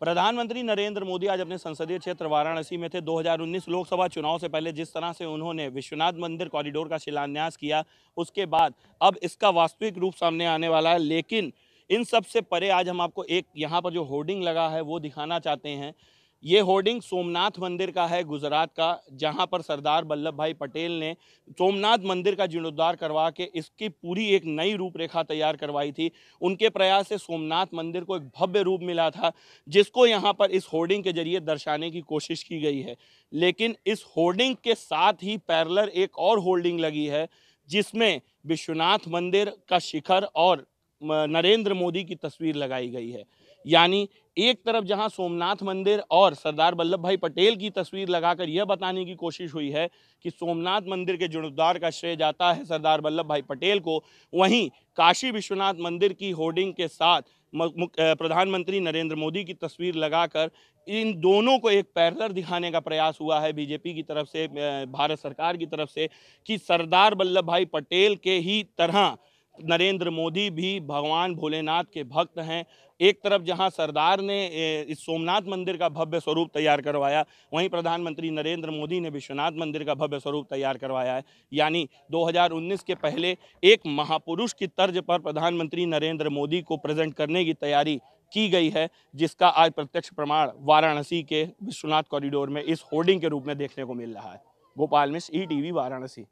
प्रधानमंत्री नरेंद्र मोदी आज अपने संसदीय क्षेत्र वाराणसी में थे 2019 लोकसभा चुनाव से पहले जिस तरह से उन्होंने विश्वनाथ मंदिर कॉरिडोर का शिलान्यास किया उसके बाद अब इसका वास्तविक रूप सामने आने वाला है लेकिन इन सब से परे आज हम आपको एक यहाँ पर जो होर्डिंग लगा है वो दिखाना चाहते हैं ये होर्डिंग सोमनाथ मंदिर का है गुजरात का जहां पर सरदार वल्लभ भाई पटेल ने सोमनाथ मंदिर का जीर्णोद्धार करवा के इसकी पूरी एक नई रूपरेखा तैयार करवाई थी उनके प्रयास से सोमनाथ मंदिर को एक भव्य रूप मिला था जिसको यहां पर इस होर्डिंग के जरिए दर्शाने की कोशिश की गई है लेकिन इस होर्डिंग के साथ ही पैरलर एक और होर्डिंग लगी है जिसमें विश्वनाथ मंदिर का शिखर और नरेंद्र मोदी की तस्वीर लगाई गई है यानी एक तरफ जहां सोमनाथ मंदिर और सरदार वल्लभ भाई पटेल की तस्वीर लगाकर यह बताने की कोशिश हुई है कि सोमनाथ मंदिर के जीर्णोद्वार का श्रेय जाता है सरदार वल्लभ भाई पटेल को वहीं काशी विश्वनाथ मंदिर की होर्डिंग के साथ प्रधानमंत्री नरेंद्र मोदी की तस्वीर लगाकर इन दोनों को एक पैरलर दिखाने का प्रयास हुआ है बीजेपी की तरफ से भारत सरकार की तरफ से कि सरदार वल्लभ भाई पटेल के ही तरह नरेंद्र मोदी भी भगवान भोलेनाथ के भक्त हैं एक तरफ जहां सरदार ने इस सोमनाथ मंदिर का भव्य स्वरूप तैयार करवाया वहीं प्रधानमंत्री नरेंद्र मोदी ने विश्वनाथ मंदिर का भव्य स्वरूप तैयार करवाया है यानी 2019 के पहले एक महापुरुष की तर्ज पर प्रधानमंत्री नरेंद्र मोदी को प्रेजेंट करने की तैयारी की गई है जिसका आज प्रत्यक्ष प्रमाण वाराणसी के विश्वनाथ कॉरिडोर में इस होर्डिंग के रूप में देखने को मिल रहा है भोपाल में ई टी वाराणसी